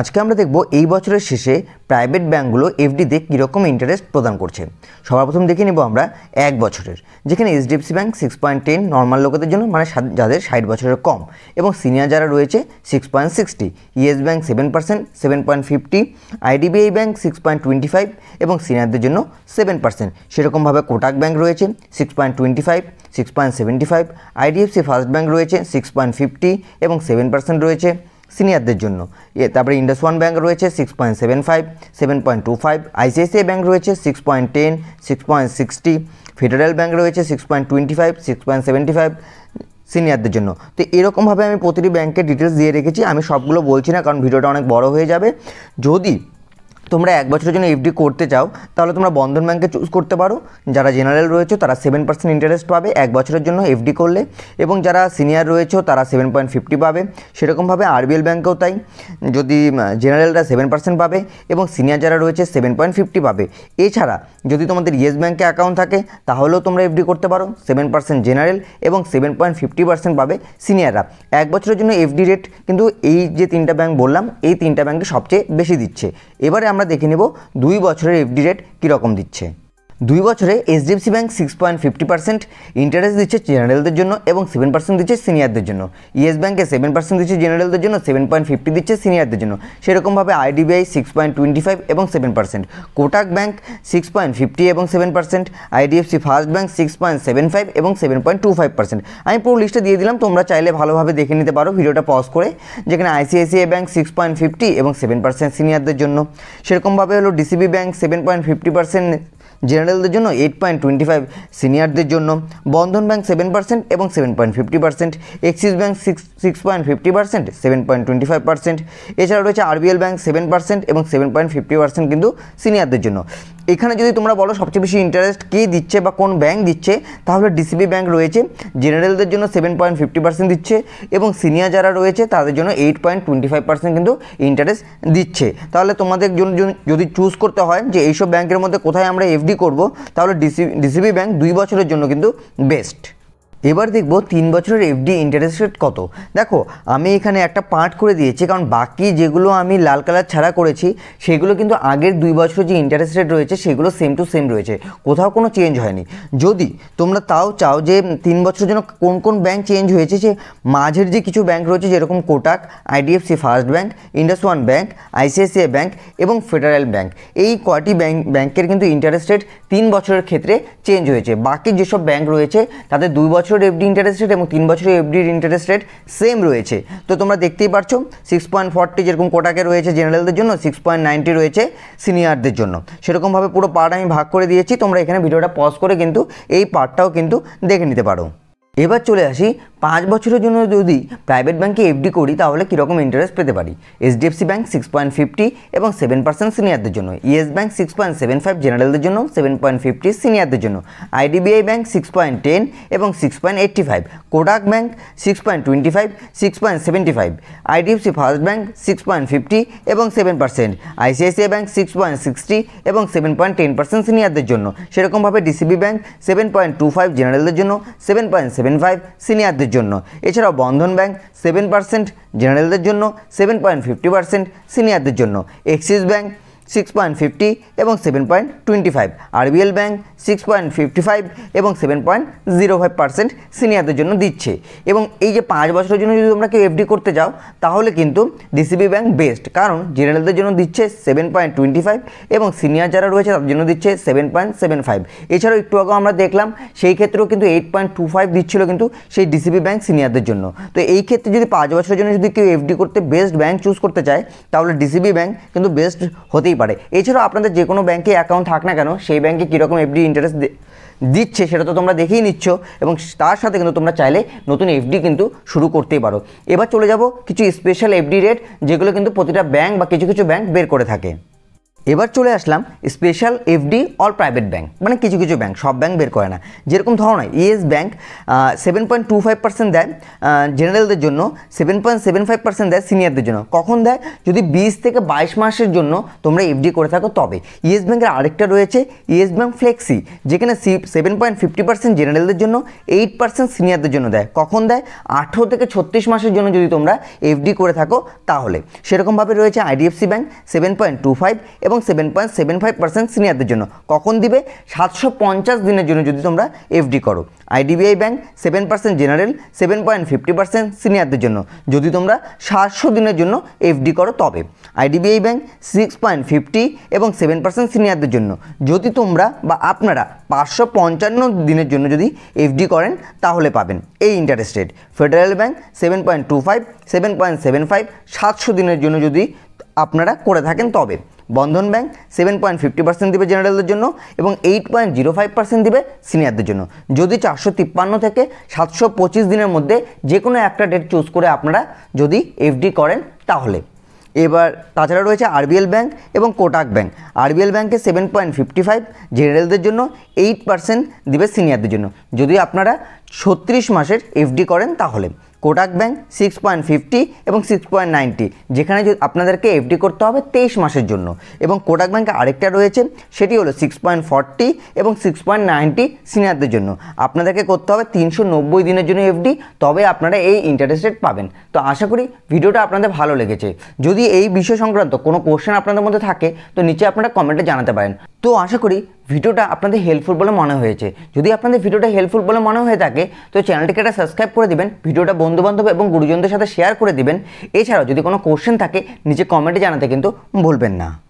আজকে আমরা দেখব এই বছরের শেষে প্রাইভেট ব্যাঙ্কগুলো এফডিতে কীরকম ইন্টারেস্ট প্রদান করছে সবার প্রথম দেখে নেব আমরা এক বছরের যেখানে HDFC bank six point ten normal লোকেদের জন্য মানে যাদের ষাট বছরের কম এবং সিনিয়র যারা রয়েছে six point sixty yes bank seven percent seven point fifty IDBI bank six point twenty five এবং সিনিয়রদের জন্য সেভেন পার্সেন্ট সেরকমভাবে কোটাক ব্যাঙ্ক রয়েছে six point twenty five six point seventy five IDFC first bank রয়েছে six point fifty এবং seven percent রয়েছে সিনিয়রদের জন্য তারপরে ইন্ডাস ওয়ান ব্যাঙ্ক রয়েছে six point seven five seven point two five ICICI bank রয়েছে six point ten six point sixty federal bank রয়েছে six point twenty five six point seventy five সিনিয়রদের জন্য তো এরকমভাবে আমি প্রতিটি ব্যাঙ্কের ডিটেলস দিয়ে রেখেছি আমি সবগুলো বলছি না কারণ ভিডিওটা অনেক বড় হয়ে যাবে যদি তোমরা এক বছরের জন্য এফডি করতে চাও তাহলে তোমরা বন্ধন ব্যাঙ্কে চুজ করতে পারো যারা জেনারেল রয়েছে তারা সেভেন পার্সেন্ট ইন্টারেস্ট পাবে এক বছরের জন্য এফডি করলে এবং যারা সিনিয়র রয়েছে তারা সেভেন পয়েন্ট ফিফটি পাবে সেরকমভাবে আরবিএল ব্যাঙ্কেও তাই যদি জেনারেলরা সেভেন পার্সেন্ট পাবে এবং সিনিয়র যারা রয়েছে সেভেন পয়েন্ট ফিফটি পাবে এছাড়া যদি তোমাদের ইয়েস ব্যাঙ্কে অ্যাকাউন্ট থাকে তাহলেও তোমরা এফডি করতে পারো সেভেন পার্সেন্ট জেনারেল এবং সেভেন পয়েন্ট ফিফটি পার্সেন্ট পাবে সিনিয়ররা এক বছরের জন্য এফডি রেট কিন্তু এই যে তিনটা ব্যাংক বললাম এই তিনটা ব্যাঙ্কে সবচেয়ে বেশি দিচ্ছে এবারে আমরা আমরা দেখে নেব দুই বছরের এফডি রেট কীরকম দিচ্ছে দুই বছরে HDFC bank six point fifty percent interest দিচ্ছে জেনারেলদের জন্য এবং সেভেন পার্সেন্ট দিচ্ছে সিনিয়রদের জন্য ইয়েস ব্যাঙ্কে সেভেন পার্সেন্ট দিচ্ছে জেনারেলদের জন্য সেভেন পয়েন্ট ফিফটি দিচ্ছে সিনিয়রদের জন্য সেরকমভাবে IDBI six point twenty five এবং seven percent Kotak bank six point fifty এবং seven percent IDFC first bank six point seven five এবং seven point two five percent আমি পুরো লিস্টটা দিয়ে দিলাম তোমরা চাইলে ভালোভাবে দেখে নিতে পারো ভিডিওটা পজ করে যেখানে ICICI bank six point fifty এবং সেভেন পার্সেন্ট সিনিয়রদের জন্য সেরকমভাবে হলো DCB bank seven point fifty percent জেনারেলদের জন্য এইট পয়েন্ট টোয়েন্টি ফাইভ সিনিয়রদের জন্য বন্ধন ব্যাঙ্ক সেভেন পার্সেন্ট এবং seven point fifty percent Axis bank six six point fifty percent seven point twenty five percent এছাড়াও রয়েছে আরবিএল ব্যাঙ্ক সেভেন পার্সেন্ট এবং seven point fifty percent কিন্তু সিনিয়রদের জন্য এখানে যদি তোমরা বলো সবচেয়ে বেশি ইন্টারেস্ট কে দিচ্ছে বা কোন ব্যাংক দিচ্ছে তাহলে ডিসিবি ব্যাংক রয়েছে জেনারেলদের জন্য সেভেন পয়েন্ট ফিফটি পার্সেন্ট দিচ্ছে এবং সিনিয়র যারা রয়েছে তাদের জন্য eight point twenty five percent কিন্তু ইন্টারেস্ট দিচ্ছে তাহলে তোমাদের জন্য যদি চুজ করতে হয় যে এইসব ব্যাংকের মধ্যে কোথায় আমরা এফডি করব তাহলে ডিসি ডিসিবি ব্যাংক দুই বছরের জন্য কিন্তু বেস্ট এবার দেখব তিন বছরের এফডি ইন্টারেস্ট রেট কত দেখো আমি এখানে একটা পার্ট করে দিয়েছি কারণ বাকি যেগুলো আমি লাল কালার ছাড়া করেছি সেগুলো কিন্তু আগের দুই বছর যে ইন্টারেস্ট রেট রয়েছে সেগুলো সেম টু সেম রয়েছে কোথাও কোনো চেঞ্জ হয়নি যদি তোমরা তাও চাও যে তিন বছরের জন্য কোন কোন ব্যাংক চেঞ্জ হয়েছে যে মাঝের যে কিছু ব্যাঙ্ক রয়েছে যেরকম Kotak IDFC first bank Indus one bank ICICI bank এবং ফেডারেল ব্যাঙ্ক এই কয়টি ব্যাংক ব্যাংকের কিন্তু ইন্টারেস্ট রেট তিন বছরের ক্ষেত্রে চেঞ্জ হয়েছে বাকি যেসব ব্যাঙ্ক রয়েছে তাদের দুই বছর বছর এফডি ইন্টারেস্ট রেট এবং তিন বছরের এফডির ইন্টারেস্ট রেট সেম রয়েছে তো তোমরা দেখতেই পারছো সিক্স পয়েন্ট ফর্টি যেরকম কোটাকে রয়েছে জেনারেলদের জন্য সিক্স পয়েন্ট নাইনটি রয়েছে সিনিয়রদের জন্য সেরকমভাবে পুরো পার্ট আমি ভাগ করে দিয়েছি তোমরা এখানে ভিডিওটা পজ করে কিন্তু এই পার্টটাও কিন্তু দেখে নিতে পারো এবার চলে আসি পাঁচ বছরের জন্য যদি প্রাইভেট ব্যাঙ্কে এফডি করি তাহলে কীরকম ইন্টারেস্ট পেতে পারি HDFC bank six point fifty এবং সেভেন পার্সেন্ট সিনিয়রদের জন্য yes bank six point seven five জেনারেলদের জন্য সেভেন পয়েন্ট ফিফটি সিনিয়রদের জন্য IDBI bank six point ten এবং six point eighty five Kotak bank six point twenty five six point seventy five IDFC first bank six point fifty এবং seven percent ICICI bank six point sixty এবং seven point ten percent সিনিয়রদের জন্য সেরকমভাবে DCB bank seven point two five জেনারেলদের জন্য seven point seven seven five সিনিয়রদের জন্য এছাড়াও বন্ধন ব্যাংক সেভেন পার্সেন্ট জেনারেলদের জন্য সেভেন পয়েন্ট ফিফটি পার্সেন্ট সিনিয়রদের জন্য Axis bank six point fifty এবং seven point twenty five RBL bank six point fifty five এবং seven point zero five percent সিনিয়রদের জন্য দিচ্ছে এবং এই যে পাঁচ বছরের জন্য যদি তোমরা কেউ এফডি করতে চাও তাহলে কিন্তু ডিসিবি ব্যাঙ্ক বেস্ট কারণ জেনারেলদের জন্য দিচ্ছে সেভেন পয়েন্ট টোয়েন্টি ফাইভ এবং সিনিয়র যারা রয়েছে তাদের জন্য দিচ্ছে সেভেন পয়েন্ট সেভেন ফাইভ এছাড়াও একটু আগেও আমরা দেখলাম সেই ক্ষেত্রেও কিন্তু এইট পয়েন্ট টু ফাইভ দিচ্ছিলো কিন্তু সেই ডিসিবি ব্যাঙ্ক সিনিয়রদের জন্য তো এই ক্ষেত্রে যদি পাঁচ বছরের জন্য যদি কেউ এফডি করতে বেস্ট ব্যাঙ্ক চুজ করতে চায় তাহলে ডিসিবি ব্যাঙ্ক কিন্তু বেস্ট হতেই পারে এছাড়াও আপনাদের যে কোনো ব্যাঙ্কে অ্যাকাউন্ট থাক না কেন সেই ব্যাঙ্কে কীরকম এফডি ইন্টারেস্ট দিচ্ছে সেটা তো তোমরা দেখেই নিচ্ছ এবং তার সাথে কিন্তু তোমরা চাইলে নতুন এফডি কিন্তু শুরু করতেই পারো এবার চলে যাব কিছু স্পেশাল এফডি রেট যেগুলো কিন্তু প্রতিটা ব্যাংক বা কিছু কিছু ব্যাংক বের করে থাকে এবার চলে আসলাম special FD all private bank মানে কিছু কিছু ব্যাংক সব ব্যাংক বের করে না যেরকম ধরনের yes bank seven point two five percent দেয় জেনারেলদের জন্য seven point seven five percent দেয় সিনিয়রদের জন্য কখন দেয় যদি বিশ থেকে বাইশ মাসের জন্য তোমরা এফডি করে থাকো তবে ইয়েস e ব্যাংকের আরেকটা রয়েছে ইয়েস ব্যাংক ফ্লেক্সি যেখানে সেভেন পয়েন্ট ফিফটি পার্সেন্ট জেনারেলদের জন্য এইট পার্সেন্ট সিনিয়রদের জন্য দেয় কখন দেয় আঠেরো থেকে ছত্রিশ মাসের জন্য যদি তোমরা এফডি করে থাকো তাহলে সেরকমভাবে রয়েছে IDFC bank seven point two five এবং seven point seven five percent সিনিয়রদের জন্য কখন দিবে সাতশো পঞ্চাশ দিনের জন্য যদি তোমরা এফডি করো IDBI bank seven percent general seven point fifty percent সিনিয়রদের জন্য যদি তোমরা সাতশো দিনের জন্য এফডি করো তবে IDBI bank six point fifty এবং সেভেন পার্সেন্ট সিনিয়রদের জন্য যদি তোমরা বা আপনারা পাঁচশো পঞ্চান্ন দিনের জন্য যদি এফডি করেন তাহলে পাবেন এই interest rate federal bank seven point two five seven point seven five সাতশো দিনের জন্য যদি আপনারা করে থাকেন তবে Bandhan bank seven point fifty percent দেবে জেনারেলদের জন্য এবং eight point zero five percent দেবে সিনিয়রদের জন্য যদি চারশো তিপ্পান্ন থেকে সাতশো পঁচিশ দিনের মধ্যে যে কোনো একটা ডেট চুজ করে আপনারা যদি এফডি করেন তাহলে এবার তাছাড়া রয়েছে আরবিএল ব্যাংক এবং কোটাক ব্যাংক আরবিএল ব্যাংকে সেভেন পয়েন্ট ফিফটি ফাইভ জেনারেলদের জন্য এইট পার্সেন্ট দেবে সিনিয়রদের জন্য যদি আপনারা ছত্রিশ মাসের এফডি করেন তাহলে Kotak bank six point fifty এবং সিক্স পয়েন্ট নাইনটি যেখানে আপনাদেরকে এফডি করতে হবে তেইশ মাসের জন্য এবং কোটাক ব্যাঙ্কে আরেকটা রয়েছে সেটি হলো সিক্স পয়েন্ট ফর্টি এবং সিক্স পয়েন্ট নাইনটি সিনিয়রদের জন্য আপনাদেরকে করতে হবে তিনশো নব্বই দিনের জন্য এফডি তবে আপনারা এই ইন্টারেস্ট রেট পাবেন তো আশা করি ভিডিওটা আপনাদের ভালো লেগেছে যদি এই বিষয় সংক্রান্ত কোনো কোশ্চেন আপনাদের মধ্যে থাকে তো নিচে আপনারা কমেন্টে জানাতে পারেন তো আশা করি ভিডিওটা আপনাদের হেল্পফুল বলে মনে হয়েছে যদি আপনাদের ভিডিওটা হেল্পফুল বলে মনে হয়ে থাকে তো চ্যানেলটিকে একটা সাবস্ক্রাইব করে দিবেন ভিডিওটা বন্ধুবান্ধব এবং গুরুজনদের সাথে শেয়ার করে দিবেন এছাড়াও যদি কোনো কোশ্চেন থাকে নিচে কমেন্টে জানাতে কিন্তু ভুলবেন না